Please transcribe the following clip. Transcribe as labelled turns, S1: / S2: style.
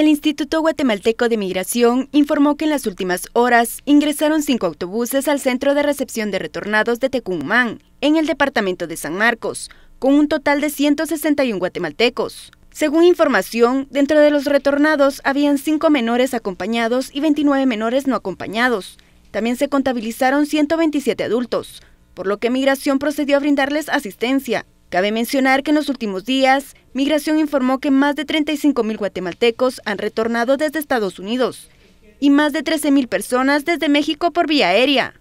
S1: El Instituto Guatemalteco de Migración informó que en las últimas horas ingresaron cinco autobuses al Centro de Recepción de Retornados de Tecumán, en el departamento de San Marcos, con un total de 161 guatemaltecos. Según información, dentro de los retornados habían cinco menores acompañados y 29 menores no acompañados. También se contabilizaron 127 adultos, por lo que Migración procedió a brindarles asistencia Cabe mencionar que en los últimos días, Migración informó que más de 35 mil guatemaltecos han retornado desde Estados Unidos y más de 13.000 personas desde México por vía aérea.